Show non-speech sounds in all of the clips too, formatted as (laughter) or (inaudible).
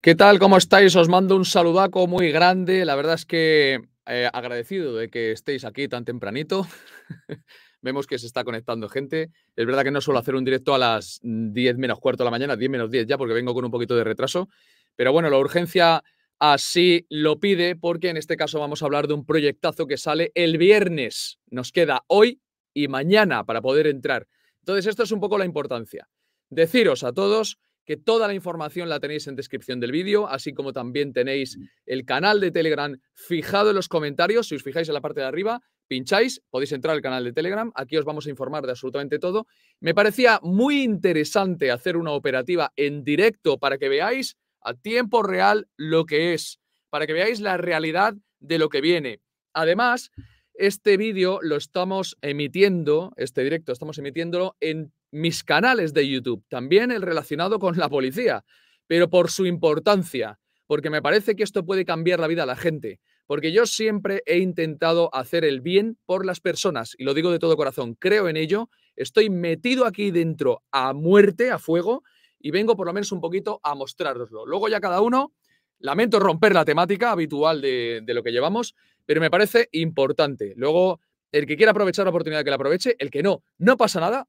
¿Qué tal? ¿Cómo estáis? Os mando un saludaco muy grande. La verdad es que eh, agradecido de que estéis aquí tan tempranito. (laughs) Vemos que se está conectando gente. Es verdad que no suelo hacer un directo a las 10 menos cuarto de la mañana, 10 menos 10 ya, porque vengo con un poquito de retraso. Pero bueno, la urgencia así lo pide, porque en este caso vamos a hablar de un proyectazo que sale el viernes. Nos queda hoy y mañana para poder entrar. Entonces, esto es un poco la importancia. Deciros a todos que toda la información la tenéis en descripción del vídeo, así como también tenéis el canal de Telegram fijado en los comentarios. Si os fijáis en la parte de arriba, pincháis, podéis entrar al canal de Telegram. Aquí os vamos a informar de absolutamente todo. Me parecía muy interesante hacer una operativa en directo para que veáis a tiempo real lo que es, para que veáis la realidad de lo que viene. Además, este vídeo lo estamos emitiendo, este directo estamos emitiéndolo en mis canales de YouTube, también el relacionado con la policía, pero por su importancia, porque me parece que esto puede cambiar la vida a la gente, porque yo siempre he intentado hacer el bien por las personas, y lo digo de todo corazón, creo en ello, estoy metido aquí dentro a muerte, a fuego, y vengo por lo menos un poquito a mostraroslo. Luego ya cada uno, lamento romper la temática habitual de, de lo que llevamos, pero me parece importante. Luego, el que quiera aprovechar la oportunidad que la aproveche, el que no, no pasa nada,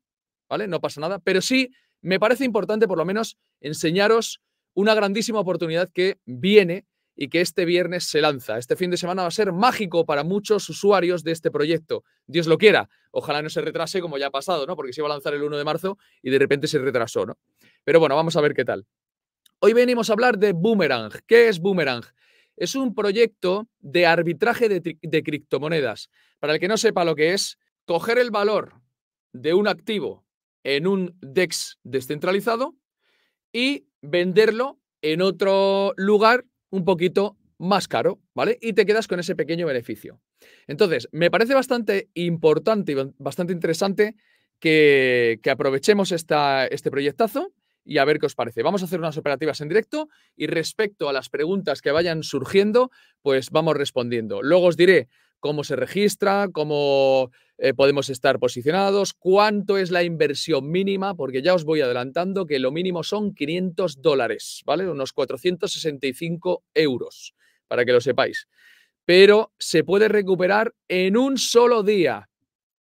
¿vale? No pasa nada, pero sí me parece importante por lo menos enseñaros una grandísima oportunidad que viene y que este viernes se lanza. Este fin de semana va a ser mágico para muchos usuarios de este proyecto. Dios lo quiera. Ojalá no se retrase como ya ha pasado, ¿no? Porque se iba a lanzar el 1 de marzo y de repente se retrasó, ¿no? Pero bueno, vamos a ver qué tal. Hoy venimos a hablar de Boomerang. ¿Qué es Boomerang? Es un proyecto de arbitraje de, de criptomonedas. Para el que no sepa lo que es, coger el valor de un activo en un DEX descentralizado y venderlo en otro lugar un poquito más caro, ¿vale? Y te quedas con ese pequeño beneficio. Entonces, me parece bastante importante y bastante interesante que, aprovechemos esta, este proyectazo y a ver qué os parece. Vamos a hacer unas operativas en directo y respecto a las preguntas que vayan surgiendo, pues vamos respondiendo. Luego os diré cómo se registra, cómo eh, podemos estar posicionados, cuánto es la inversión mínima, porque ya os voy adelantando que lo mínimo son 500 dólares, ¿vale? Unos 465 euros, para que lo sepáis. Pero se puede recuperar en un solo día,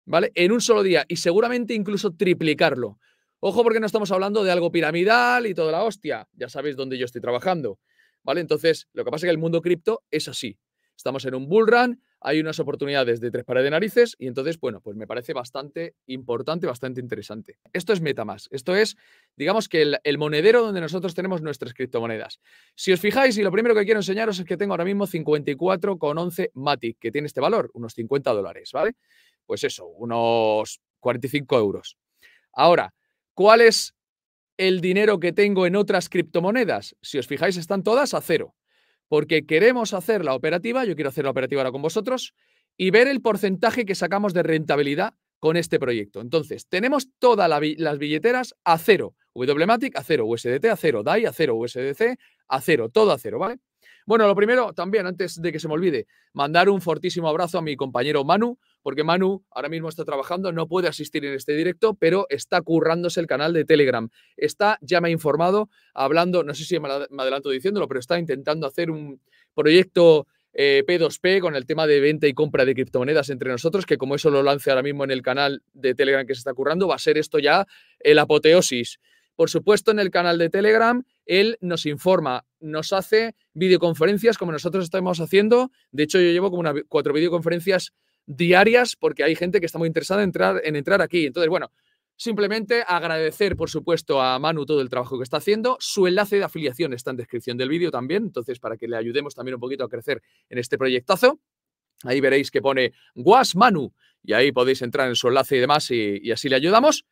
¿vale? En un solo día y seguramente incluso triplicarlo. Ojo porque no estamos hablando de algo piramidal y toda la hostia, ya sabéis dónde yo estoy trabajando, ¿vale? Entonces, lo que pasa es que el mundo cripto es así. Estamos en un bull run, hay unas oportunidades de tres pares de narices y entonces, bueno, pues me parece bastante importante, bastante interesante. Esto es MetaMask, esto es, digamos que el, el monedero donde nosotros tenemos nuestras criptomonedas. Si os fijáis, y lo primero que quiero enseñaros es que tengo ahora mismo 54,11 Matic, que tiene este valor, unos 50 dólares, ¿vale? Pues eso, unos 45 euros. Ahora, ¿cuál es el dinero que tengo en otras criptomonedas? Si os fijáis, están todas a cero porque queremos hacer la operativa, yo quiero hacer la operativa ahora con vosotros, y ver el porcentaje que sacamos de rentabilidad con este proyecto. Entonces, tenemos todas las billeteras a cero. Wmatic a cero, USDT a cero, DAI a cero, USDC a cero, todo a cero, ¿vale? Bueno, lo primero, también, antes de que se me olvide, mandar un fortísimo abrazo a mi compañero Manu, porque Manu ahora mismo está trabajando, no puede asistir en este directo, pero está currándose el canal de Telegram. Está, ya me ha informado, hablando, no sé si me adelanto diciéndolo, pero está intentando hacer un proyecto P2P eh, con el tema de venta y compra de criptomonedas entre nosotros, que como eso lo lance ahora mismo en el canal de Telegram que se está currando, va a ser esto ya el apoteosis. Por supuesto, en el canal de Telegram, él nos informa, nos hace videoconferencias como nosotros estamos haciendo. De hecho, yo llevo como cuatro videoconferencias diarias porque hay gente que está muy interesada en entrar, en entrar aquí. Entonces, bueno, simplemente agradecer, por supuesto, a Manu todo el trabajo que está haciendo. Su enlace de afiliación está en descripción del vídeo también, entonces para que le ayudemos también un poquito a crecer en este proyectazo. Ahí veréis que pone Guas Manu y ahí podéis entrar en su enlace y demás y, así le ayudamos.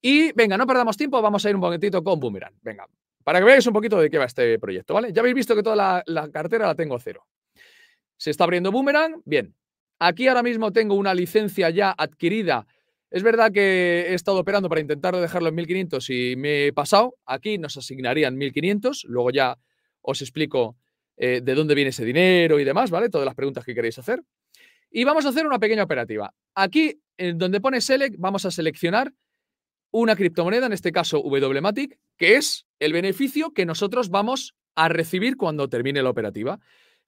Y venga, no perdamos tiempo, vamos a ir un poquitito con Boomerang. Venga, para que veáis un poquito de qué va este proyecto, ¿vale? Ya habéis visto que toda la, la cartera la tengo a cero. Se está abriendo Boomerang, bien, Aquí ahora mismo tengo una licencia ya adquirida. Es verdad que he estado operando para intentar dejarlo en 1500 y me he pasado. Aquí nos asignarían 1500. Luego ya os explico eh, de dónde viene ese dinero y demás, ¿vale? Todas las preguntas que queréis hacer. Y vamos a hacer una pequeña operativa. Aquí, en donde pone Select, vamos a seleccionar una criptomoneda, en este caso Wmatic, que es el beneficio que nosotros vamos a recibir cuando termine la operativa.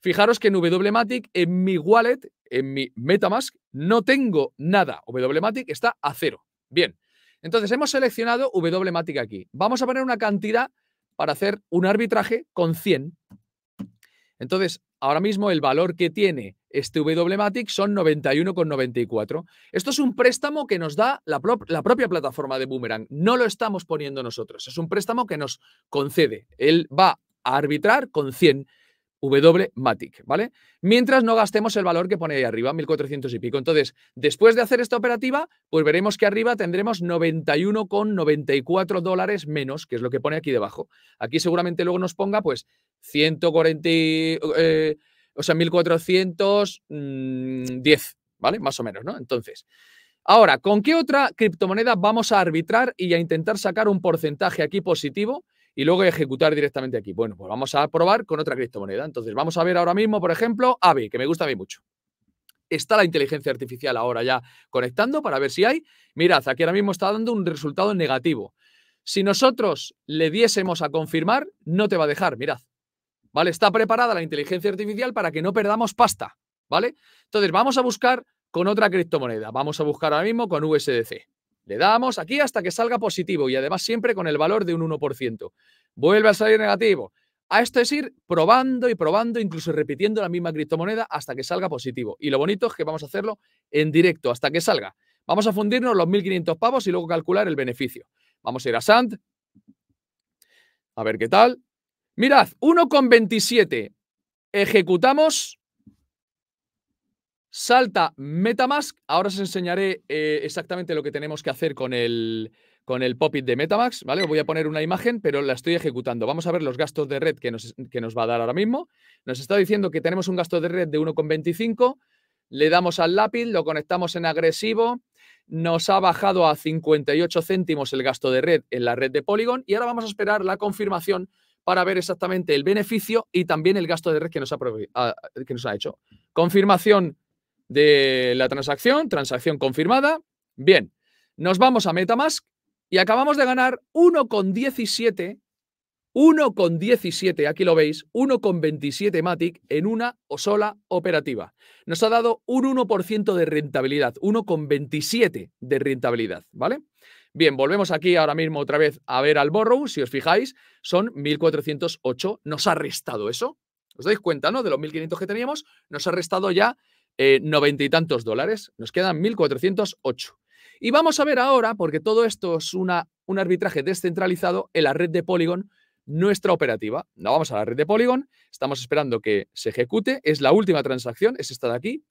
Fijaros que en Wmatic, en mi wallet, en mi Metamask, no tengo nada. Wmatic está a cero. Bien. Entonces hemos seleccionado Wmatic aquí. Vamos a poner una cantidad para hacer un arbitraje con 100. Entonces, ahora mismo el valor que tiene este Wmatic son 91,94. Esto es un préstamo que nos da la, propia plataforma de Boomerang. No lo estamos poniendo nosotros. Es un préstamo que nos concede. Él va a arbitrar con 100. Wmatic, ¿vale? Mientras no gastemos el valor que pone ahí arriba, 1400 y pico. Entonces, después de hacer esta operativa, pues veremos que arriba tendremos 91,94 dólares menos, que es lo que pone aquí debajo. Aquí seguramente luego nos ponga, pues, 140, eh, o sea, 1410, mm, ¿vale? Más o menos, ¿no? Entonces, ahora, ¿con qué otra criptomoneda vamos a arbitrar y a intentar sacar un porcentaje aquí positivo? y luego ejecutar directamente aquí. Bueno, pues vamos a probar con otra criptomoneda. Entonces, vamos a ver ahora mismo, por ejemplo, AVE, que me gusta a mí mucho. Está la inteligencia artificial ahora ya conectando para ver si hay. Mirad, aquí ahora mismo está dando un resultado negativo. Si nosotros le diésemos a confirmar, no te va a dejar, mirad. ¿Vale? Está preparada la inteligencia artificial para que no perdamos pasta, ¿vale? Entonces, vamos a buscar con otra criptomoneda. Vamos a buscar ahora mismo con USDC. Le damos aquí hasta que salga positivo y además siempre con el valor de un 1%. Vuelve a salir negativo. A esto es ir probando y probando, incluso repitiendo la misma criptomoneda hasta que salga positivo. Y lo bonito es que vamos a hacerlo en directo hasta que salga. Vamos a fundirnos los 1.500 pavos y luego calcular el beneficio. Vamos a ir a Sand. A ver qué tal. Mirad, 1,27. Ejecutamos Salta Metamask. Ahora os enseñaré eh, exactamente lo que tenemos que hacer con el, con el pop de Metamask, ¿vale? voy a poner una imagen, pero la estoy ejecutando. Vamos a ver los gastos de red que nos, va a dar ahora mismo. Nos está diciendo que tenemos un gasto de red de 1,25. Le damos al lápiz, lo conectamos en agresivo. Nos ha bajado a 58 céntimos el gasto de red en la red de Polygon. Y ahora vamos a esperar la confirmación para ver exactamente el beneficio y también el gasto de red que nos ah, que nos ha hecho. Confirmación de la transacción, transacción confirmada. Bien, nos vamos a Metamask y acabamos de ganar 1,17, 1,17, aquí lo veis, 1,27 Matic en una o sola operativa. Nos ha dado un 1% de rentabilidad, 1,27 de rentabilidad, ¿vale? Bien, volvemos aquí ahora mismo otra vez a ver al borrow, si os fijáis, son 1.408, nos ha restado eso. ¿Os dais cuenta, no? De los 1.500 que teníamos, nos ha restado ya eh, noventa y tantos dólares, nos quedan 1.408. Y vamos a ver ahora, porque todo esto es una, un arbitraje descentralizado en la red de Polygon, nuestra operativa. No vamos a la red de Polygon, estamos esperando que se ejecute, es la última transacción, es esta de aquí,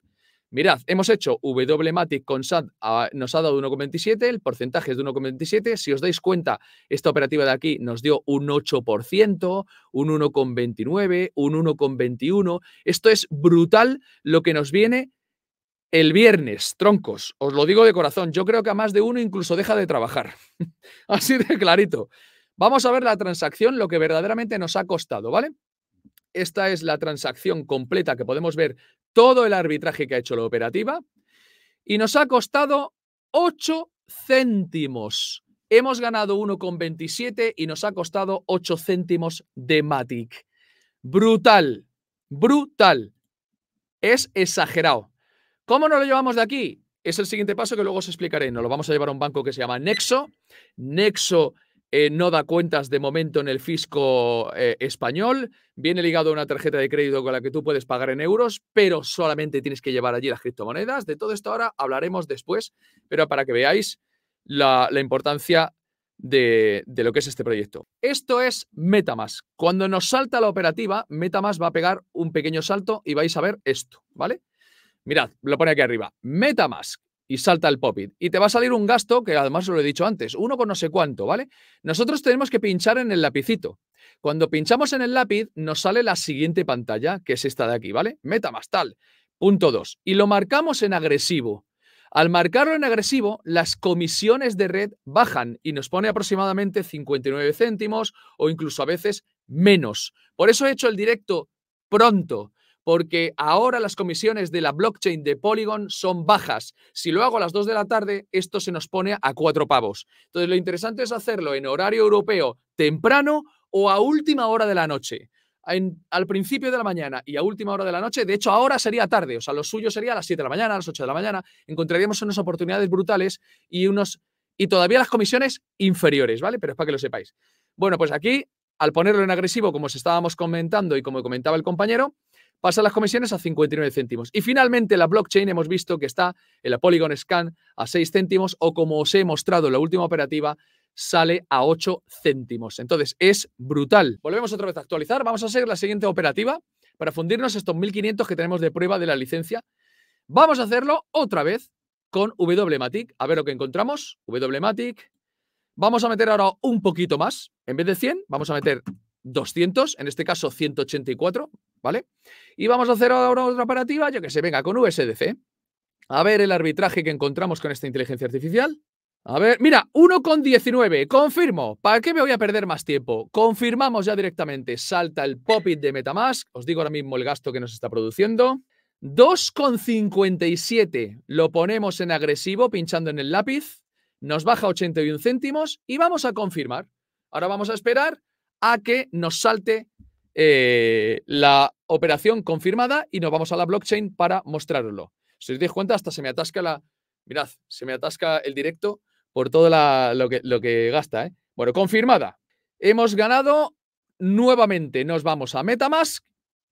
Mirad, hemos hecho Wmatic con SAT, nos ha dado 1,27, el porcentaje es de 1,27. Si os dais cuenta, esta operativa de aquí nos dio un 8%, un 1,29, un 1,21. Esto es brutal lo que nos viene el viernes, troncos. Os lo digo de corazón, yo creo que a más de uno incluso deja de trabajar. (laughs) Así de clarito. Vamos a ver la transacción, lo que verdaderamente nos ha costado, ¿vale? Esta es la transacción completa que podemos ver todo el arbitraje que ha hecho la operativa y nos ha costado 8 céntimos. Hemos ganado 1,27 y nos ha costado 8 céntimos de Matic. Brutal, brutal. Es exagerado. ¿Cómo nos lo llevamos de aquí? Es el siguiente paso que luego os explicaré. Nos lo vamos a llevar a un banco que se llama Nexo. Nexo eh, no da cuentas de momento en el fisco eh, español, viene ligado a una tarjeta de crédito con la que tú puedes pagar en euros, pero solamente tienes que llevar allí las criptomonedas. De todo esto ahora hablaremos después, pero para que veáis la, importancia de, de, lo que es este proyecto. Esto es Metamask. Cuando nos salta la operativa, Metamask va a pegar un pequeño salto y vais a ver esto, ¿vale? Mirad, lo pone aquí arriba. Metamask y salta el pop Y te va a salir un gasto que además lo he dicho antes, uno con no sé cuánto, ¿vale? Nosotros tenemos que pinchar en el lapicito. Cuando pinchamos en el lápiz, nos sale la siguiente pantalla, que es esta de aquí, ¿vale? Meta más tal. Punto 2. Y lo marcamos en agresivo. Al marcarlo en agresivo, las comisiones de red bajan y nos pone aproximadamente 59 céntimos o incluso a veces menos. Por eso he hecho el directo pronto, porque ahora las comisiones de la blockchain de Polygon son bajas. Si lo hago a las 2 de la tarde, esto se nos pone a cuatro pavos. Entonces, lo interesante es hacerlo en horario europeo temprano o a última hora de la noche. al principio de la mañana y a última hora de la noche. De hecho, ahora sería tarde, o sea, lo suyo sería a las 7 de la mañana, a las 8 de la mañana. Encontraríamos unas oportunidades brutales y unos y todavía las comisiones inferiores, ¿vale? Pero es para que lo sepáis. Bueno, pues aquí, al ponerlo en agresivo, como os estábamos comentando y como comentaba el compañero, pasan las comisiones a 59 céntimos. Y finalmente la blockchain hemos visto que está en la Polygon Scan a 6 céntimos o como os he mostrado en la última operativa, sale a 8 céntimos. Entonces es brutal. Volvemos otra vez a actualizar. Vamos a hacer la siguiente operativa para fundirnos estos 1500 que tenemos de prueba de la licencia. Vamos a hacerlo otra vez con Wmatic. A ver lo que encontramos. Wmatic. Vamos a meter ahora un poquito más. En vez de 100, vamos a meter 200, en este caso 184. ¿vale? Y vamos a hacer ahora otra operativa, yo que sé, venga, con USDC. A ver el arbitraje que encontramos con esta inteligencia artificial. A ver, mira, 1,19, confirmo. ¿Para qué me voy a perder más tiempo? Confirmamos ya directamente. Salta el pop de Metamask. Os digo ahora mismo el gasto que nos está produciendo. 2,57. Lo ponemos en agresivo, pinchando en el lápiz. Nos baja 81 céntimos y vamos a confirmar. Ahora vamos a esperar a que nos salte eh, la operación confirmada y nos vamos a la blockchain para mostrarlo. Si os dais cuenta, hasta se me atasca la. Mirad, se me atasca el directo por todo lo, que, lo, que, gasta. ¿eh? Bueno, confirmada. Hemos ganado nuevamente. Nos vamos a Metamask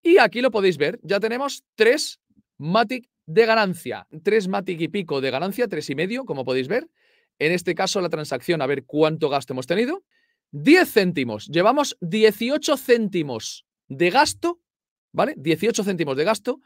y aquí lo podéis ver. Ya tenemos tres Matic de ganancia. Tres Matic y pico de ganancia, tres y medio, como podéis ver. En este caso, la transacción, a ver cuánto gasto hemos tenido. 10 céntimos. Llevamos 18 céntimos de gasto, ¿vale? 18 céntimos de gasto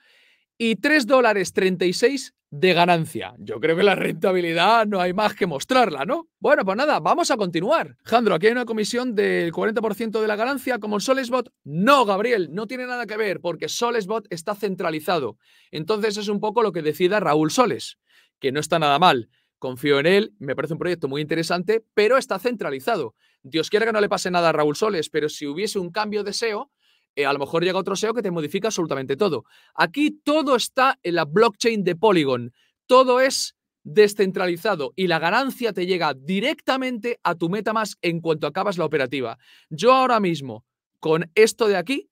y 3 dólares 36 de ganancia. Yo creo que la rentabilidad no hay más que mostrarla, ¿no? Bueno, pues nada, vamos a continuar. Jandro, aquí hay una comisión del 40% de la ganancia como en Solesbot. No, Gabriel, no tiene nada que ver porque Solesbot está centralizado. Entonces es un poco lo que decida Raúl Soles, que no está nada mal. Confío en él, me parece un proyecto muy interesante, pero está centralizado. Dios quiera que no le pase nada a Raúl Soles, pero si hubiese un cambio de SEO, eh, a lo mejor llega otro SEO que te modifica absolutamente todo. Aquí todo está en la blockchain de Polygon. Todo es descentralizado y la ganancia te llega directamente a tu MetaMask en cuanto acabas la operativa. Yo ahora mismo, con esto de aquí,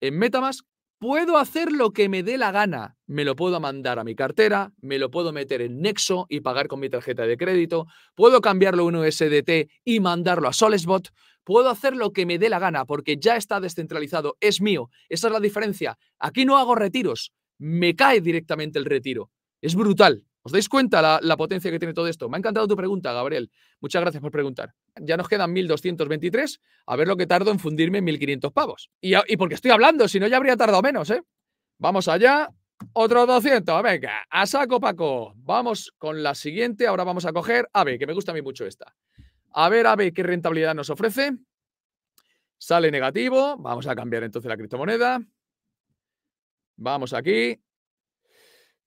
en MetaMask, Puedo hacer lo que me dé la gana. Me lo puedo mandar a mi cartera, me lo puedo meter en Nexo y pagar con mi tarjeta de crédito, puedo cambiarlo un USDT y mandarlo a Solesbot, puedo hacer lo que me dé la gana porque ya está descentralizado, es mío. Esa es la diferencia. Aquí no hago retiros, me cae directamente el retiro. Es brutal. ¿Os dais cuenta la, potencia que tiene todo esto? Me ha encantado tu pregunta, Gabriel. Muchas gracias por preguntar. Ya nos quedan 1.223. A ver lo que tardo en fundirme 1.500 pavos. Y, porque estoy hablando, si no ya habría tardado menos, ¿eh? Vamos allá. Otros 200. Venga, a saco, Paco. Vamos con la siguiente. Ahora vamos a coger A ver, que me gusta a mí mucho esta. A ver, a ver qué rentabilidad nos ofrece. Sale negativo. Vamos a cambiar entonces la criptomoneda. Vamos aquí.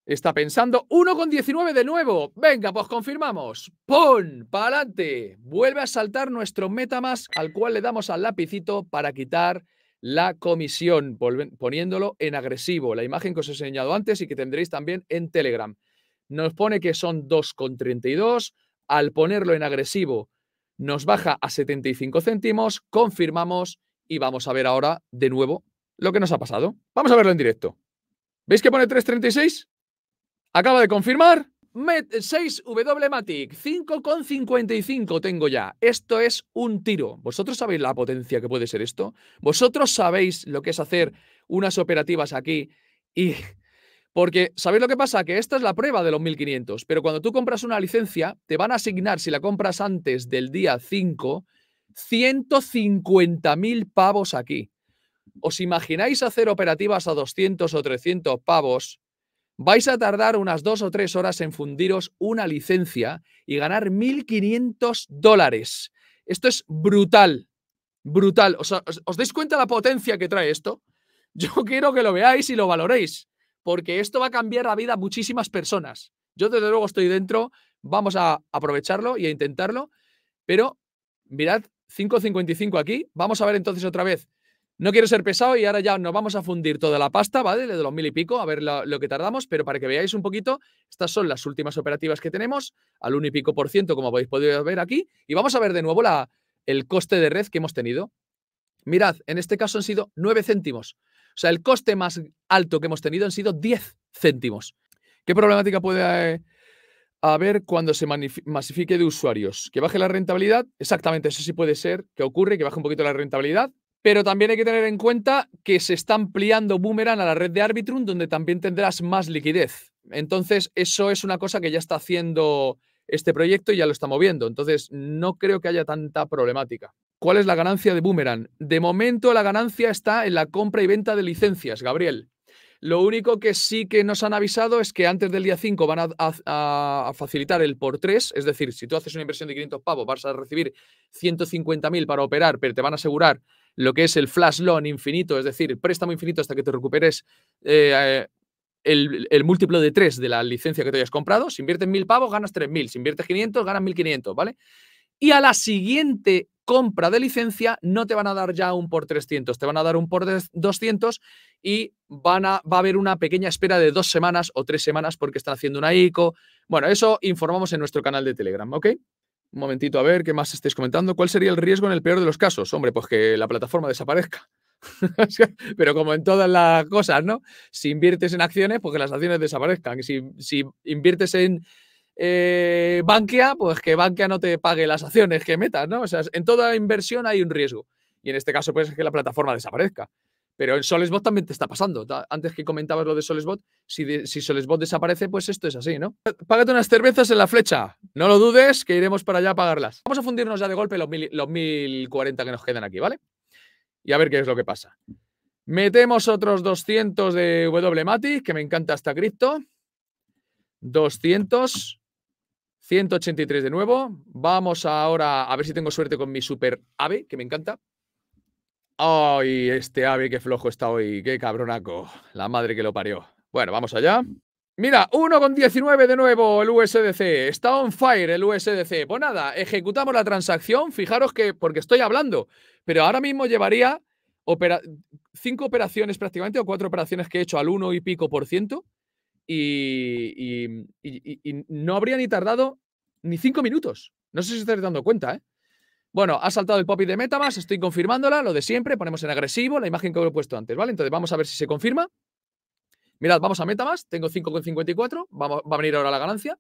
Está pensando. 1,19 de nuevo. Venga, pues confirmamos. Pon, ¡Para adelante! Vuelve a saltar nuestro MetaMask al cual le damos al lapicito para quitar la comisión, poniéndolo en agresivo. La imagen que os he enseñado antes y que tendréis también en Telegram. Nos pone que son 2,32. Al ponerlo en agresivo, nos baja a 75 céntimos. Confirmamos y vamos a ver ahora de nuevo lo que nos ha pasado. Vamos a verlo en directo. ¿Veis que pone 336? Acaba de confirmar. 6W Matic, 5,55 tengo ya. Esto es un tiro. ¿Vosotros sabéis la potencia que puede ser esto? ¿Vosotros sabéis lo que es hacer unas operativas aquí y... Porque, ¿sabéis lo que pasa? Que esta es la prueba de los 1500, pero cuando tú compras una licencia, te van a asignar, si la compras antes del día 5, 150.000 pavos aquí. ¿Os imagináis hacer operativas a 200 o 300 pavos vais a tardar unas dos o tres horas en fundiros una licencia y ganar 1.500 dólares. Esto es brutal, brutal. ¿Os, dais cuenta la potencia que trae esto? (laughs) Yo quiero que lo veáis y lo valoréis, porque esto va a cambiar la vida a muchísimas personas. Yo desde luego estoy dentro, vamos a aprovecharlo y a intentarlo, pero mirad 5.55 aquí, vamos a ver entonces otra vez no quiero ser pesado y ahora ya nos vamos a fundir toda la pasta, ¿vale? De los mil y pico, a ver lo, que tardamos, pero para que veáis un poquito, estas son las últimas operativas que tenemos, al 1 y pico por ciento, como podéis podido ver aquí, y vamos a ver de nuevo la, el coste de red que hemos tenido. Mirad, en este caso han sido 9 céntimos. O sea, el coste más alto que hemos tenido han sido 10 céntimos. ¿Qué problemática puede eh, haber cuando se masifique de usuarios? ¿Que baje la rentabilidad? Exactamente, eso sí puede ser que ocurre, que baje un poquito la rentabilidad, pero también hay que tener en cuenta que se está ampliando Boomerang a la red de Arbitrum, donde también tendrás más liquidez. Entonces, eso es una cosa que ya está haciendo este proyecto y ya lo está moviendo. Entonces, no creo que haya tanta problemática. ¿Cuál es la ganancia de Boomerang? De momento, la ganancia está en la compra y venta de licencias, Gabriel. Lo único que sí que nos han avisado es que antes del día 5 van a, facilitar el por 3, es decir, si tú haces una inversión de 500 pavos, vas a recibir 150.000 para operar, pero te van a asegurar lo que es el flash loan infinito, es decir, préstamo infinito hasta que te recuperes eh, el, múltiplo de 3 de la licencia que te hayas comprado. Si inviertes 1.000 pavos, ganas 3.000. Si inviertes 500, ganas 1.500, ¿vale? Y a la siguiente compra de licencia no te van a dar ya un por 300, te van a dar un por 200 y van a, va a haber una pequeña espera de dos semanas o tres semanas porque están haciendo una ICO. Bueno, eso informamos en nuestro canal de Telegram, ¿ok? Un momentito, a ver, ¿qué más estáis comentando? ¿Cuál sería el riesgo en el peor de los casos? Hombre, pues que la plataforma desaparezca. (laughs) Pero como en todas las cosas, ¿no? Si inviertes en acciones, pues que las acciones desaparezcan. Si, si inviertes en eh, Bankia, pues que Bankia no te pague las acciones que metas, ¿no? O sea, en toda inversión hay un riesgo. Y en este caso, pues es que la plataforma desaparezca. Pero en Solesbot también te está pasando. Antes que comentabas lo de Solesbot, si, Solisbot Solesbot desaparece, pues esto es así, ¿no? Págate unas cervezas en la flecha. No lo dudes, que iremos para allá a pagarlas. Vamos a fundirnos ya de golpe los, 1040 que nos quedan aquí, ¿vale? Y a ver qué es lo que pasa. Metemos otros 200 de Wmatic, que me encanta esta cripto. 200. 183 de nuevo. Vamos ahora a ver si tengo suerte con mi super ave, que me encanta. Ay, este ave qué flojo está hoy, qué cabronaco, la madre que lo parió. Bueno, vamos allá. Mira, 1,19 de nuevo el USDC. Está on fire el USDC. Pues nada, ejecutamos la transacción. Fijaros que, porque estoy hablando, pero ahora mismo llevaría cinco operaciones prácticamente o cuatro operaciones que he hecho al 1 y pico por ciento. Y, y, no habría ni tardado ni cinco minutos. No sé si estáis dando cuenta, ¿eh? Bueno, ha saltado el pop de Metamask, estoy confirmándola, lo de siempre, ponemos en agresivo la imagen que he puesto antes, ¿vale? Entonces vamos a ver si se confirma. Mirad, vamos a Metamask, tengo 5,54, va a venir ahora la ganancia.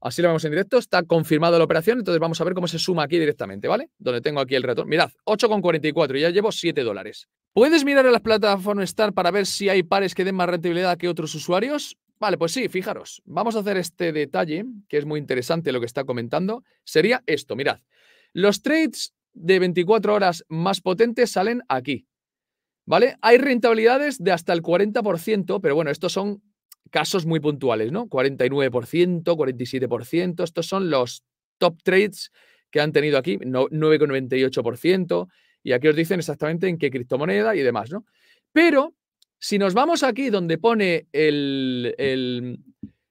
Así lo vemos en directo, está confirmada la operación, entonces vamos a ver cómo se suma aquí directamente, ¿vale? Donde tengo aquí el retorno. Mirad, 8,44, ya llevo 7 dólares. ¿Puedes mirar a las plataformas Star para ver si hay pares que den más rentabilidad que otros usuarios? Vale, pues sí, fijaros, vamos a hacer este detalle, que es muy interesante lo que está comentando. Sería esto, mirad. Los trades de 24 horas más potentes salen aquí. ¿Vale? Hay rentabilidades de hasta el 40%, pero bueno, estos son casos muy puntuales, ¿no? 49%, 47%, estos son los top trades que han tenido aquí, 9,98%, y aquí os dicen exactamente en qué criptomoneda y demás, ¿no? Pero si nos vamos aquí donde pone el, el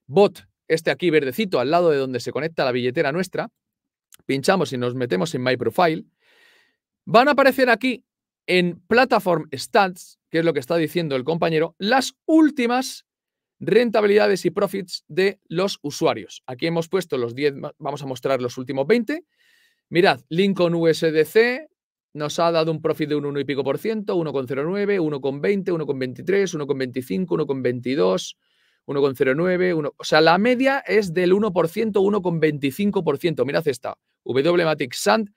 bot, este aquí verdecito, al lado de donde se conecta la billetera nuestra, pinchamos y nos metemos en My Profile, van a aparecer aquí en Platform Stats, que es lo que está diciendo el compañero, las últimas rentabilidades y profits de los usuarios. Aquí hemos puesto los 10, vamos a mostrar los últimos 20. Mirad, Lincoln USDC nos ha dado un profit de un 1 y pico por ciento, 1,09, 1,20, 1,23, 1,25, 1,22, 1,09, 1, o sea, la media es del 1%, 1,25%. Mirad esta, WMATIC Sand,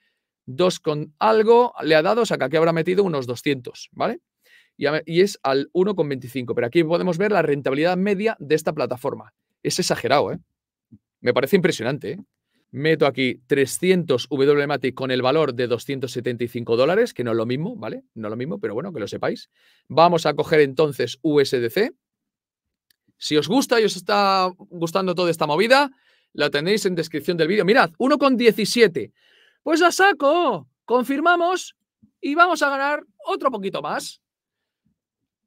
2 con algo, le ha dado, o sea, que aquí habrá metido unos 200, ¿vale? Y, es al 1,25, pero aquí podemos ver la rentabilidad media de esta plataforma. Es exagerado, ¿eh? Me parece impresionante, ¿eh? Meto aquí 300 WMATIC con el valor de 275 dólares, que no es lo mismo, ¿vale? No es lo mismo, pero bueno, que lo sepáis. Vamos a coger entonces USDC, si os gusta y os está gustando toda esta movida, la tenéis en descripción del vídeo. Mirad, 1,17. Pues la saco. Confirmamos y vamos a ganar otro poquito más.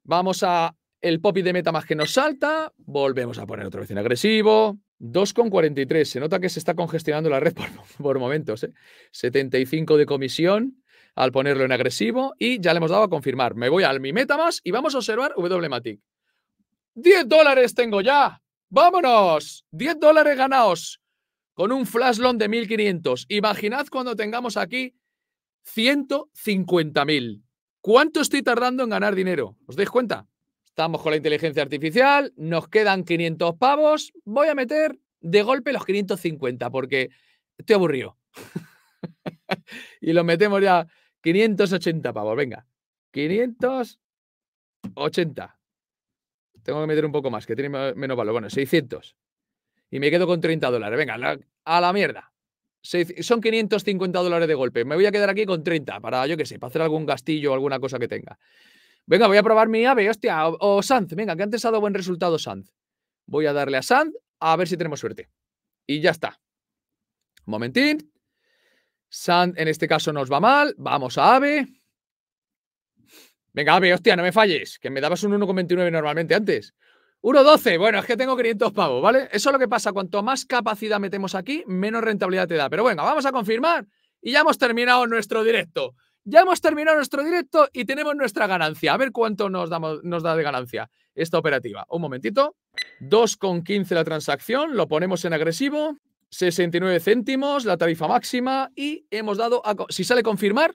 Vamos a el popi de meta más que nos salta. Volvemos a poner otra vez en agresivo. 2,43. Se nota que se está congestionando la red (laughs) por, momentos. 75 ¿eh? de comisión al ponerlo en agresivo y ya le hemos dado a confirmar. Me voy al mi meta más y vamos a observar WMATIC. 10 dólares tengo ya. Vámonos. 10 dólares ganaos con un flash loan de 1500. Imaginad cuando tengamos aquí 150.000. ¿Cuánto estoy tardando en ganar dinero? ¿Os dais cuenta? Estamos con la inteligencia artificial, nos quedan 500 pavos. Voy a meter de golpe los 550 porque estoy aburrido. (laughs) y los metemos ya 580 pavos. Venga, 580 tengo que meter un poco más, que tiene menos valor. Bueno, 600. Y me quedo con 30 dólares. Venga, a la mierda. son 550 dólares de golpe. Me voy a quedar aquí con 30 para, yo qué sé, para hacer algún gastillo o alguna cosa que tenga. Venga, voy a probar mi ave, hostia, o, o Sanz. Venga, que antes ha dado buen resultado Sanz. Voy a darle a Sanz a ver si tenemos suerte. Y ya está. momentín. Sanz en este caso nos va mal. Vamos a ave. Venga, ver, hostia, no me falles, que me dabas un 1,29 normalmente antes. 1,12, bueno, es que tengo 500 pavos, ¿vale? Eso es lo que pasa, cuanto más capacidad metemos aquí, menos rentabilidad te da. Pero venga, vamos a confirmar y ya hemos terminado nuestro directo. Ya hemos terminado nuestro directo y tenemos nuestra ganancia. A ver cuánto nos, nos da de ganancia esta operativa. Un momentito. 2,15 la transacción, lo ponemos en agresivo, 69 céntimos la tarifa máxima y hemos dado, a, si sale confirmar,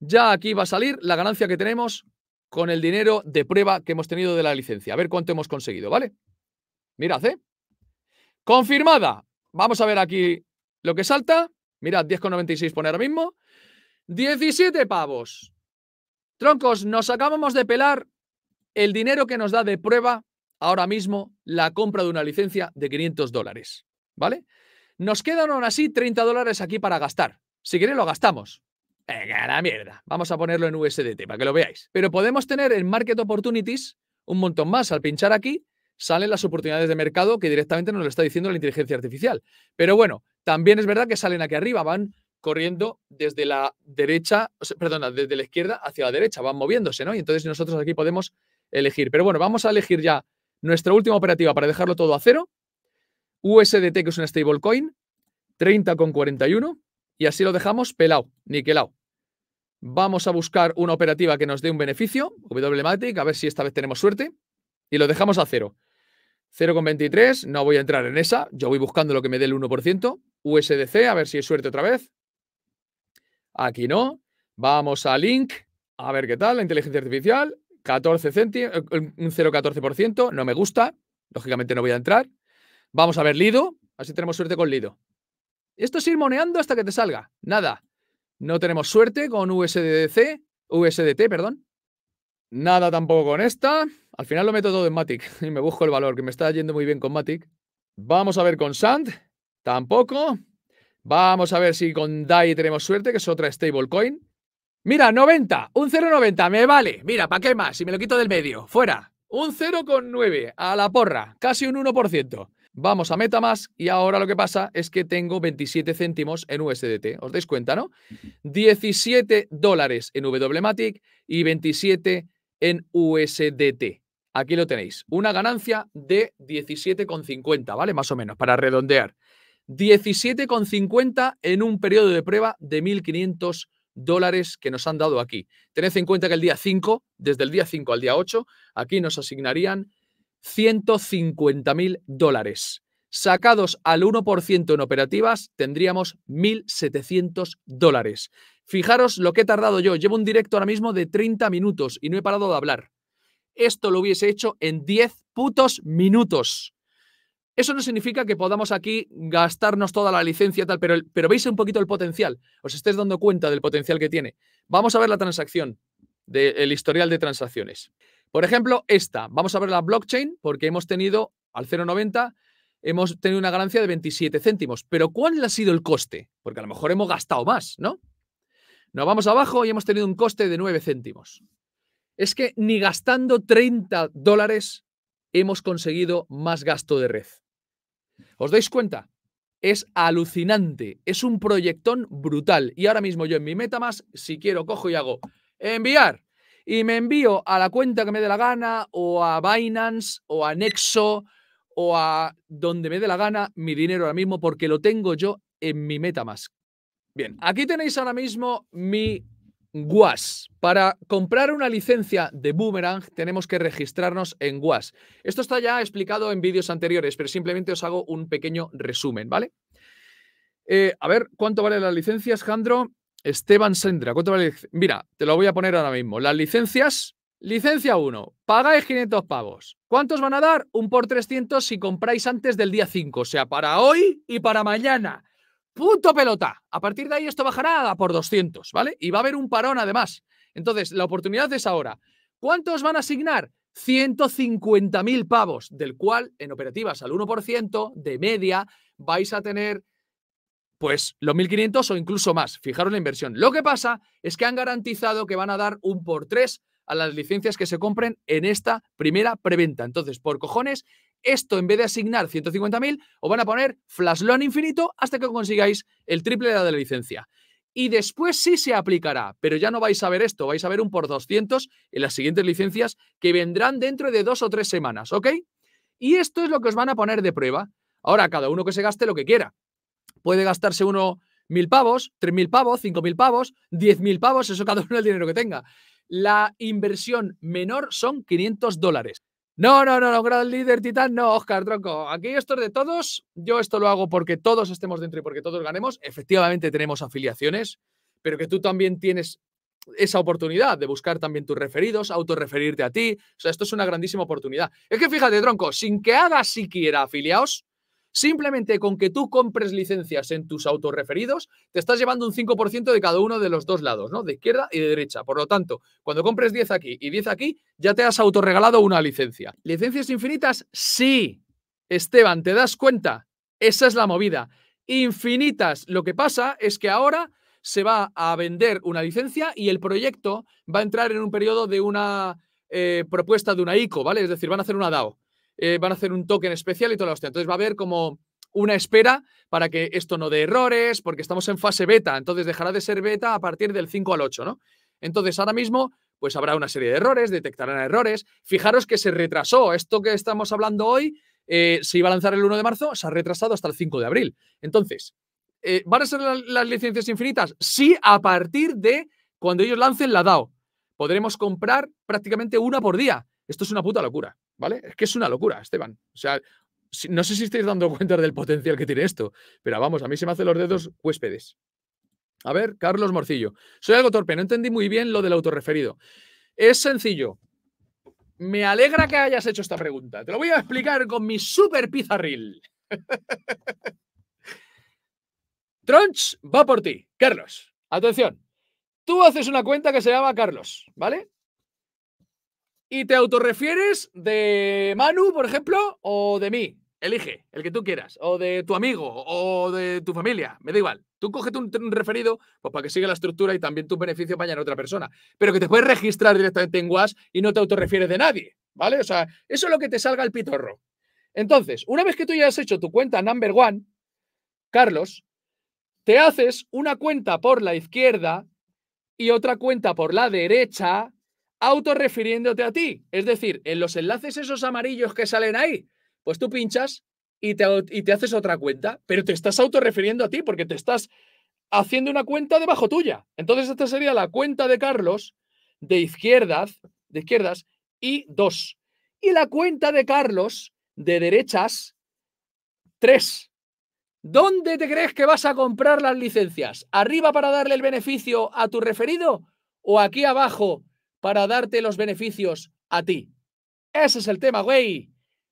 ya aquí va a salir la ganancia que tenemos con el dinero de prueba que hemos tenido de la licencia. A ver cuánto hemos conseguido, ¿vale? Mirad, ¿eh? Confirmada. Vamos a ver aquí lo que salta. Mirad, 10,96 pone ahora mismo. 17 pavos. Troncos, nos acabamos de pelar el dinero que nos da de prueba ahora mismo la compra de una licencia de 500 dólares, ¿vale? Nos quedan aún así 30 dólares aquí para gastar. Si quieren lo gastamos, Venga, la mierda. Vamos a ponerlo en USDT para que lo veáis. Pero podemos tener en Market Opportunities un montón más. Al pinchar aquí, salen las oportunidades de mercado que directamente nos lo está diciendo la inteligencia artificial. Pero bueno, también es verdad que salen aquí arriba, van corriendo desde la derecha, perdona, desde la izquierda hacia la derecha, van moviéndose, ¿no? Y entonces nosotros aquí podemos elegir. Pero bueno, vamos a elegir ya nuestra última operativa para dejarlo todo a cero. USDT, que es una stablecoin, 30,41, y así lo dejamos pelado, niquelado. Vamos a buscar una operativa que nos dé un beneficio, Wmatic, a ver si esta vez tenemos suerte. Y lo dejamos a cero. 0,23, no voy a entrar en esa. Yo voy buscando lo que me dé el 1%. USDC, a ver si es suerte otra vez. Aquí no. Vamos a Link, a ver qué tal, la inteligencia artificial. 14 eh, un 0,14%, no me gusta. Lógicamente no voy a entrar. Vamos a ver Lido, así tenemos suerte con Lido. Esto es ir moneando hasta que te salga. Nada. No tenemos suerte con USDC, USDT, perdón. Nada tampoco con esta. Al final lo meto todo en Matic (laughs) y me busco el valor, que me está yendo muy bien con Matic. Vamos a ver con Sand. Tampoco. Vamos a ver si con DAI tenemos suerte, que es otra stablecoin. Mira, 90, un 0,90, me vale. Mira, ¿para qué más? Si me lo quito del medio, fuera. Un 0,9 a la porra, casi un 1%. Vamos a Metamask y ahora lo que pasa es que tengo 27 céntimos en USDT. ¿Os dais cuenta, no? 17 dólares en Wmatic y 27 en USDT. Aquí lo tenéis. Una ganancia de 17,50, ¿vale? Más o menos, para redondear. 17,50 en un periodo de prueba de 1.500 dólares que nos han dado aquí. Tened en cuenta que el día 5, desde el día 5 al día 8, aquí nos asignarían 150 mil dólares. Sacados al 1% en operativas, tendríamos 1.700 dólares. Fijaros lo que he tardado yo. Llevo un directo ahora mismo de 30 minutos y no he parado de hablar. Esto lo hubiese hecho en 10 putos minutos. Eso no significa que podamos aquí gastarnos toda la licencia tal, pero, pero veis un poquito el potencial. Os estáis dando cuenta del potencial que tiene. Vamos a ver la transacción, el historial de transacciones. Por ejemplo, esta. Vamos a ver la blockchain porque hemos tenido al 0,90 hemos tenido una ganancia de 27 céntimos. Pero ¿cuál ha sido el coste? Porque a lo mejor hemos gastado más, ¿no? Nos vamos abajo y hemos tenido un coste de 9 céntimos. Es que ni gastando 30 dólares hemos conseguido más gasto de red. ¿Os dais cuenta? Es alucinante, es un proyectón brutal. Y ahora mismo yo en mi MetaMask, si quiero, cojo y hago enviar y me envío a la cuenta que me dé la gana o a Binance o a Nexo o a donde me dé la gana mi dinero ahora mismo porque lo tengo yo en mi MetaMask. Bien, aquí tenéis ahora mismo mi WAS. Para comprar una licencia de Boomerang tenemos que registrarnos en WAS. Esto está ya explicado en vídeos anteriores, pero simplemente os hago un pequeño resumen, ¿vale? Eh, a ver, ¿cuánto vale las licencias, Jandro? Esteban Sendra, ¿cuánto vale? Mira, te lo voy a poner ahora mismo. Las licencias, licencia 1, pagáis 500 pavos. ¿Cuántos van a dar? Un por 300 si compráis antes del día 5, o sea, para hoy y para mañana. Punto pelota. A partir de ahí esto bajará a por 200, ¿vale? Y va a haber un parón además. Entonces, la oportunidad es ahora. ¿Cuántos van a asignar? 150.000 pavos, del cual en operativas al 1% de media vais a tener pues los 1.500 o incluso más. Fijaros la inversión. Lo que pasa es que han garantizado que van a dar un por tres a las licencias que se compren en esta primera preventa. Entonces, por cojones, esto en vez de asignar 150.000, os van a poner flash loan infinito hasta que consigáis el triple de la, de la licencia. Y después sí se aplicará, pero ya no vais a ver esto, vais a ver un por 200 en las siguientes licencias que vendrán dentro de dos o tres semanas, ¿ok? Y esto es lo que os van a poner de prueba. Ahora, cada uno que se gaste lo que quiera puede gastarse uno mil pavos, tres mil pavos, cinco mil pavos, diez mil pavos, eso cada uno el dinero que tenga. La inversión menor son 500 dólares. No, no, no, no, gran líder titán, no, Oscar Tronco. Aquí esto es de todos. Yo esto lo hago porque todos estemos dentro y porque todos ganemos. Efectivamente tenemos afiliaciones, pero que tú también tienes esa oportunidad de buscar también tus referidos, autorreferirte a ti. O sea, esto es una grandísima oportunidad. Es que fíjate, Tronco, sin que haga siquiera afiliados, Simplemente con que tú compres licencias en tus autorreferidos, te estás llevando un 5% de cada uno de los dos lados, ¿no? De izquierda y de derecha. Por lo tanto, cuando compres 10 aquí y 10 aquí, ya te has autorregalado una licencia. ¿Licencias infinitas? Sí. Esteban, ¿te das cuenta? Esa es la movida. Infinitas. Lo que pasa es que ahora se va a vender una licencia y el proyecto va a entrar en un periodo de una eh, propuesta de una ICO, ¿vale? Es decir, van a hacer una DAO. Eh, van a hacer un token especial y toda la hostia. Entonces va a haber como una espera para que esto no dé errores, porque estamos en fase beta, entonces dejará de ser beta a partir del 5 al 8, ¿no? Entonces ahora mismo pues habrá una serie de errores, detectarán errores. Fijaros que se retrasó esto que estamos hablando hoy, si eh, se iba a lanzar el 1 de marzo, se ha retrasado hasta el 5 de abril. Entonces, eh, ¿van a ser las licencias infinitas? Sí, a partir de cuando ellos lancen la DAO. Podremos comprar prácticamente una por día. Esto es una puta locura. ¿Vale? Es que es una locura, Esteban. O sea, no sé si estáis dando (laughs) cuenta del potencial que tiene esto, pero vamos, a mí se me hacen los dedos huéspedes. A ver, Carlos Morcillo. Soy algo torpe, no entendí muy bien lo del autorreferido. Es sencillo. Me alegra que hayas hecho esta pregunta. Te lo voy a explicar con mi super pizarril. (laughs) Tronch va por ti, Carlos. Atención. Tú haces una cuenta que se llama Carlos, ¿vale? ¿Y te autorrefieres de Manu, por ejemplo, o de mí? Elige, el que tú quieras, o de tu amigo, o de tu familia, me da igual. Tú coges un, referido pues, para que siga la estructura y también tus beneficios vayan a otra persona. Pero que te puedes registrar directamente en Guas y no te autorrefieres de nadie, ¿vale? O sea, eso es lo que te salga el pitorro. Entonces, una vez que tú ya has hecho tu cuenta number one, Carlos, te haces una cuenta por la izquierda y otra cuenta por la derecha autorrefiriéndote a ti. Es decir, en los enlaces esos amarillos que salen ahí, pues tú pinchas y te, y te haces otra cuenta, pero te estás autorrefiriendo a ti porque te estás haciendo una cuenta debajo tuya. Entonces esta sería la cuenta de Carlos de izquierdas, de izquierdas y dos Y la cuenta de Carlos de derechas tres ¿Dónde te crees que vas a comprar las licencias? ¿Arriba para darle el beneficio a tu referido o aquí abajo para darte los beneficios a ti. Ese es el tema, güey.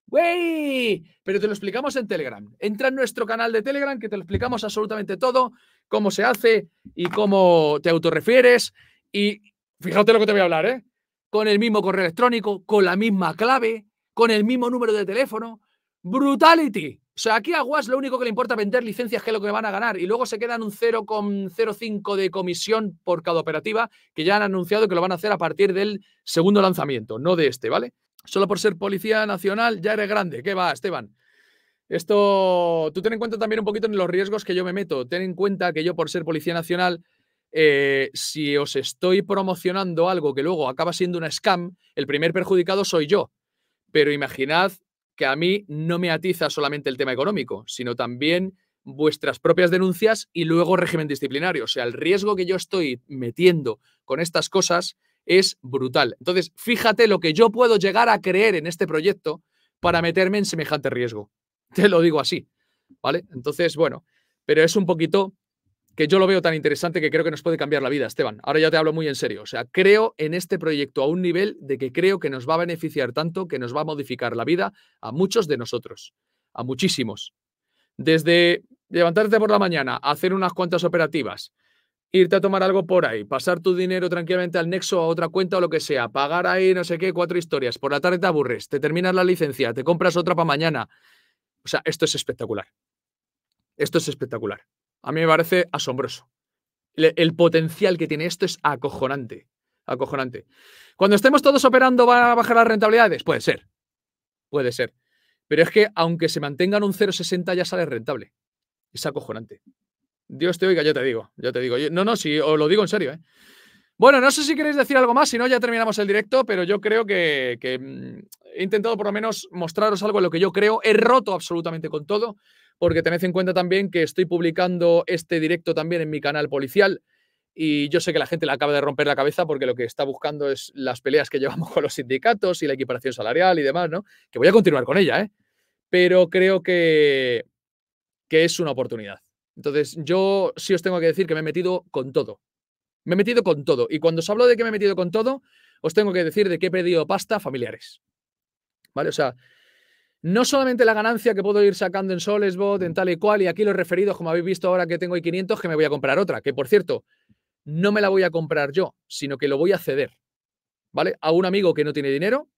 ¡Güey! Pero te lo explicamos en Telegram. Entra en nuestro canal de Telegram que te lo explicamos absolutamente todo, cómo se hace y cómo te autorrefieres. Y fíjate lo que te voy a hablar, ¿eh? Con el mismo correo electrónico, con la misma clave, con el mismo número de teléfono. ¡Brutality! O sea, aquí a Guas lo único que le importa vender licencias que es lo que van a ganar y luego se quedan un 0,05 de comisión por cada operativa que ya han anunciado que lo van a hacer a partir del segundo lanzamiento, no de este, ¿vale? Solo por ser policía nacional ya eres grande. ¿Qué va, Esteban? Esto, tú ten en cuenta también un poquito en los riesgos que yo me meto. Ten en cuenta que yo por ser policía nacional, eh, si os estoy promocionando algo que luego acaba siendo una scam, el primer perjudicado soy yo. Pero imaginad que a mí no me atiza solamente el tema económico, sino también vuestras propias denuncias y luego régimen disciplinario. O sea, el riesgo que yo estoy metiendo con estas cosas es brutal. Entonces, fíjate lo que yo puedo llegar a creer en este proyecto para meterme en semejante riesgo. (laughs) Te lo digo así, ¿vale? Entonces, bueno, pero es un poquito que yo lo veo tan interesante que creo que nos puede cambiar la vida, Esteban. Ahora ya te hablo muy en serio. O sea, creo en este proyecto a un nivel de que creo que nos va a beneficiar tanto que nos va a modificar la vida a muchos de nosotros, a muchísimos. Desde levantarte por la mañana, hacer unas cuantas operativas, irte a tomar algo por ahí, pasar tu dinero tranquilamente al nexo, a otra cuenta o lo que sea, pagar ahí no sé qué, cuatro historias, por la tarde te aburres, te terminas la licencia, te compras otra para mañana. O sea, esto es espectacular. Esto es espectacular. A mí me parece asombroso. el potencial que tiene esto es acojonante. Acojonante. Cuando estemos todos operando, va a bajar las rentabilidades? Puede ser. Puede ser. Pero es que aunque se mantengan un 0,60 ya sale rentable. Es acojonante. Dios te oiga, yo te digo, yo te digo. no, no, si os lo digo en serio, ¿eh? Bueno, no sé si queréis decir algo más, si no, ya terminamos el directo, pero yo creo que, que mm, he intentado por lo menos mostraros algo en lo que yo creo. He roto absolutamente con todo porque tened en cuenta también que estoy publicando este directo también en mi canal policial y yo sé que la gente le acaba de romper la cabeza porque lo que está buscando es las peleas que (laughs) llevamos con los sindicatos y la equiparación salarial y demás, ¿no? Que voy a continuar con ella, ¿eh? Pero creo que, es una oportunidad. Entonces, yo sí os tengo que decir que me he metido con todo. Me he metido con todo. Y cuando os hablo de que me he metido con todo, os tengo que decir de que he pedido pasta familiares. ¿Vale? O sea, no solamente la ganancia que puedo ir sacando en Solesbot, en mm. tal y cual, y aquí los referidos, como habéis visto ahora que tengo y 500, que me voy a comprar otra, que por cierto, no me la voy a comprar yo, sino que lo voy a ceder, ¿vale? A un amigo que no tiene dinero,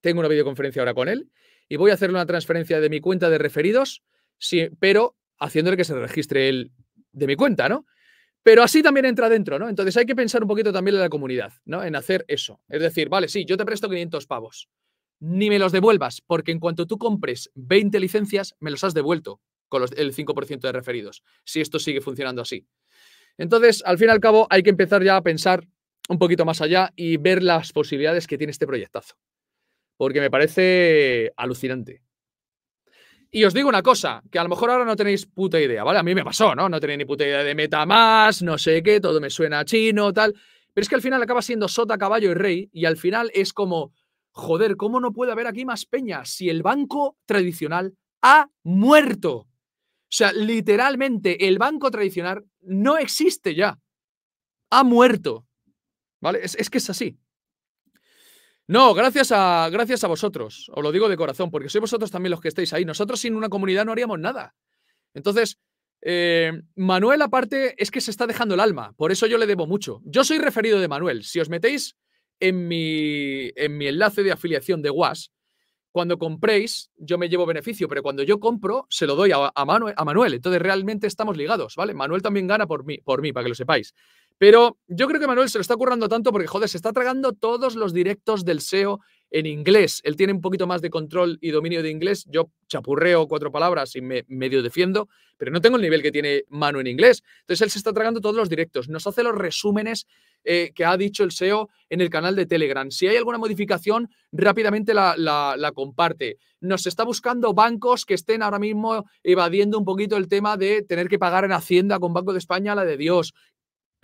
tengo una videoconferencia ahora con él, y voy a hacerle una transferencia de mi cuenta de referidos, sí, pero haciéndole que se registre él de mi cuenta, ¿no? Pero así también entra dentro, ¿no? Entonces hay que pensar un poquito también en la comunidad, ¿no? En hacer eso. Es decir, vale, sí, yo te presto 500 pavos ni me los devuelvas, porque en cuanto tú compres 20 licencias, me los has devuelto con el 5% de referidos, si esto sigue funcionando así. Entonces, al fin y al cabo, hay que empezar ya a pensar un poquito más allá y ver las posibilidades que tiene este proyectazo, porque me parece alucinante. Y os digo una cosa, que a lo mejor ahora no tenéis puta idea, ¿vale? A mí me pasó, ¿no? No tenía ni puta idea de meta más, no sé qué, todo me suena chino, tal. Pero es que al final acaba siendo sota, caballo y rey, y al final es como, joder, ¿cómo no puede haber aquí más peña si el banco tradicional ha muerto? O sea, literalmente el banco tradicional no existe ya. Ha muerto. ¿Vale? Es, que es así. No, gracias a, gracias a vosotros. Os lo digo de corazón, porque sois vosotros también los que estáis ahí. Nosotros sin una comunidad no haríamos nada. Entonces, eh, Manuel aparte es que se está dejando el alma. Por eso yo le debo mucho. Yo soy referido de Manuel. Si os metéis en mi, en mi enlace de afiliación de WAS, cuando compréis, yo me llevo beneficio, pero cuando yo compro, se lo doy a, Manuel, a Manuel. Entonces realmente estamos ligados, ¿vale? Manuel también gana por mí, por mí, para que lo sepáis. Pero yo creo que Manuel se lo está currando tanto porque, joder, se está tragando todos los directos del SEO en inglés. Él tiene un poquito más de control y dominio de inglés. Yo chapurreo cuatro palabras y me medio defiendo, pero no tengo el nivel que tiene Manu en inglés. Entonces él se está tragando todos los directos. Nos hace los resúmenes eh, que ha dicho el SEO en el canal de Telegram. Si hay alguna modificación, rápidamente la, comparte. Nos está buscando bancos que estén ahora mismo evadiendo un poquito el tema de tener que pagar en Hacienda con Banco de España la de Dios.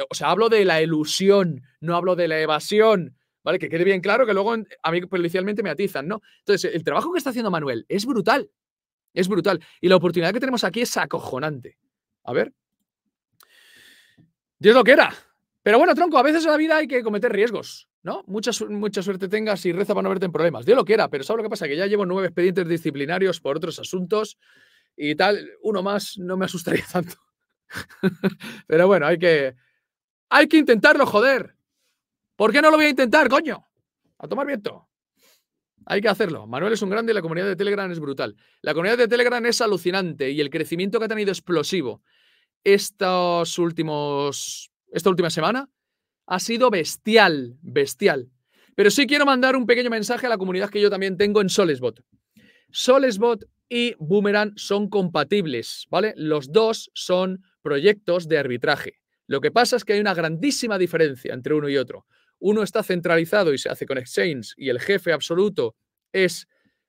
O sea, hablo de la ilusión, no hablo de la evasión. ¿Vale? Que quede bien claro que luego a mí policialmente me atizan, ¿no? Entonces, el trabajo que está haciendo Manuel es brutal. Es brutal. Y la oportunidad que tenemos aquí es acojonante. A ver. Dios lo quiera. Pero bueno, tronco, a veces en la vida hay que cometer riesgos, ¿no? Mucha, mucha suerte tengas y reza para no verte en problemas. Dios lo quiera, pero ¿sabes lo que pasa? Que ya llevo nueve expedientes disciplinarios por otros asuntos y tal. Uno más no me asustaría (laughs) tanto. pero bueno, hay que, hay que intentarlo, joder. ¿Por qué no lo voy a intentar, coño? A tomar viento. Hay que hacerlo. Manuel es un grande y la comunidad de Telegram es brutal. La comunidad de Telegram es alucinante y el crecimiento que ha tenido explosivo estos últimos esta última semana ha sido bestial, bestial. Pero sí quiero mandar un pequeño mensaje a la comunidad que yo también tengo en Solesbot. Solesbot y Boomerang son compatibles, ¿vale? Los dos son proyectos de arbitraje. Lo que pasa es que hay una grandísima diferencia entre uno y otro. Uno está centralizado y se hace con Exchange y el jefe absoluto es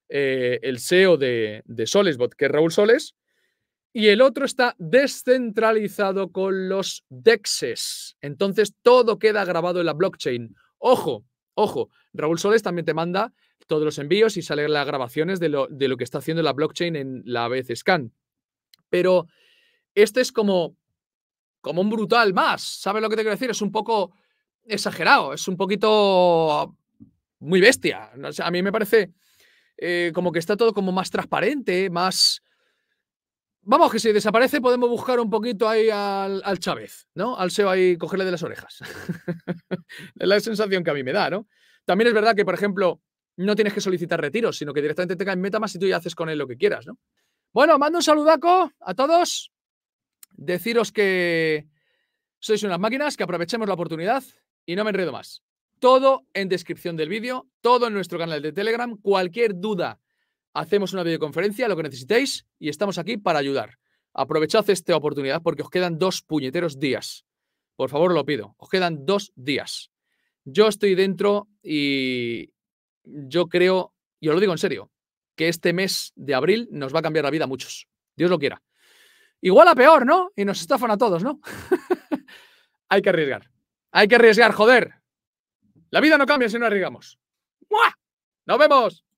eh, el CEO de, de Solesbot, que es Raúl Soles, y el otro está descentralizado con los DEXes. Entonces todo queda grabado en la blockchain. Ojo, ojo, Raúl Soles también te manda todos los envíos y salen las grabaciones de lo, de lo que está haciendo la blockchain en la ABC Scan. Pero este es como, como un brutal más. ¿Sabes lo que te quiero decir? Es un poco exagerado, es un poquito muy bestia. a mí me parece eh, como que está todo como más transparente, más Vamos, que si desaparece podemos buscar un poquito ahí al, Chávez, ¿no? Al SEO ahí, cogerle de las orejas. (laughs) es la sensación que a mí me da, ¿no? También es verdad que, por ejemplo, no tienes que solicitar retiros, sino que directamente te caen en y tú ya haces con él lo que quieras, ¿no? Bueno, mando un saludaco a todos. Deciros que sois unas máquinas, que aprovechemos la oportunidad y no me enredo más. Todo en descripción del vídeo, todo en nuestro canal de Telegram. Cualquier duda hacemos una videoconferencia, lo que necesitéis, y estamos aquí para ayudar. Aprovechad esta oportunidad porque os quedan dos puñeteros días. Por favor, lo pido. Os quedan dos días. Yo estoy dentro y yo creo, y os lo digo en serio, que este mes de abril nos va a cambiar la vida a muchos. Dios lo quiera. Igual a peor, ¿no? Y nos estafan a todos, ¿no? (laughs) Hay que arriesgar. Hay que arriesgar, joder. La vida no cambia si no arriesgamos. ¡Mua! ¡Nos vemos!